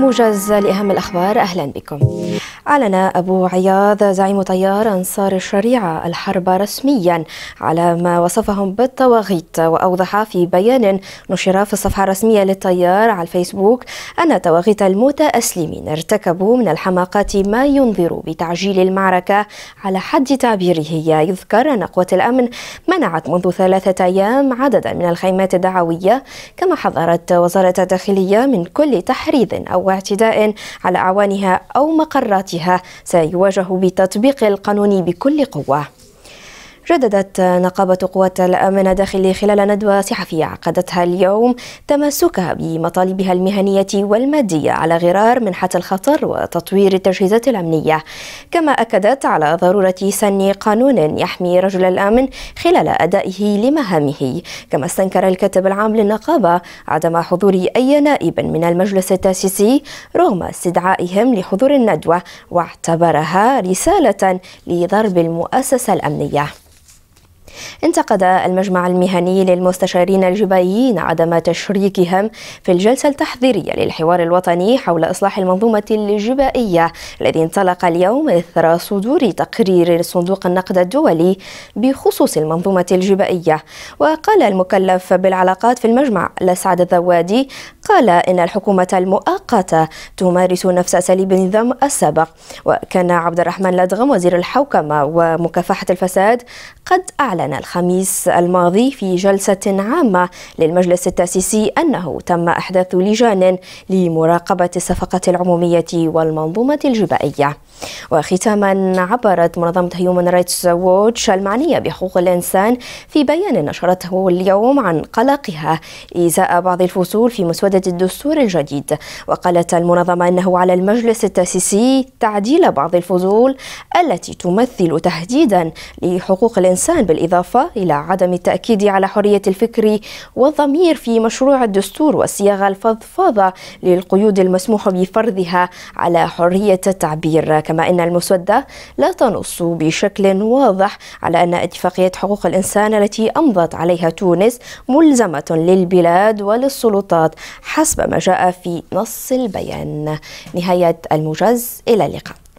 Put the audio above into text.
موجز لأهم الأخبار أهلا بكم أعلن أبو عياض زعيم تيار أنصار الشريعة الحرب رسميا على ما وصفهم بالطواغيت وأوضح في بيان نشر في الصفحة الرسمية للتيار على الفيسبوك أن طواغيت المتأسلمين ارتكبوا من الحماقات ما ينذر بتعجيل المعركة على حد تعبيره يذكر أن قوة الأمن منعت منذ ثلاثة أيام عددا من الخيمات الدعوية كما حذرت وزارة الداخلية من كل تحريض أو اعتداء على أعوانها أو مقراتها وجهة سيواجه بتطبيق القانون بكل قوة رددت نقابة قوات الأمن الداخلي خلال ندوة صحفية عقدتها اليوم تمسكها بمطالبها المهنية والمادية على غرار منحة الخطر وتطوير التجهيزات الأمنية كما أكدت على ضرورة سن قانون يحمي رجل الأمن خلال أدائه لمهامه كما استنكر الكاتب العام للنقابة عدم حضور أي نائب من المجلس التأسيسي رغم استدعائهم لحضور الندوة واعتبرها رسالة لضرب المؤسسة الأمنية انتقد المجمع المهني للمستشارين الجبائيين عدم تشريكهم في الجلسة التحضيرية للحوار الوطني حول إصلاح المنظومة الجبائية الذي انطلق اليوم إثر صدور تقرير صندوق النقد الدولي بخصوص المنظومة الجبائية وقال المكلف بالعلاقات في المجمع لسعد الذوادي قال إن الحكومة المؤقتة تمارس نفس أساليب النظام السابق وكان عبد الرحمن لدغم وزير الحوكمة ومكافحة الفساد قد أعلن الخميس الماضي في جلسة عامة للمجلس التأسيسي أنه تم إحداث لجان لمراقبة الصفقة العمومية والمنظومة الجبائية وختاما عبرت منظمة هيومن رايتس ووتش المعنية بحقوق الإنسان في بيان نشرته اليوم عن قلقها إزاء بعض الفصول في مسودة الدستور الجديد وقالت المنظمة أنه على المجلس التأسيسي تعديل بعض الفصول التي تمثل تهديدا لحقوق الإنسان بالإضافة بالإضافة إلى عدم التأكيد على حرية الفكر والضمير في مشروع الدستور والصياغة الفضفاضة للقيود المسموح بفرضها على حرية التعبير كما أن المسودة لا تنص بشكل واضح على أن اتفاقية حقوق الإنسان التي أمضت عليها تونس ملزمة للبلاد وللسلطات حسب ما جاء في نص البيان نهاية الموجز إلى اللقاء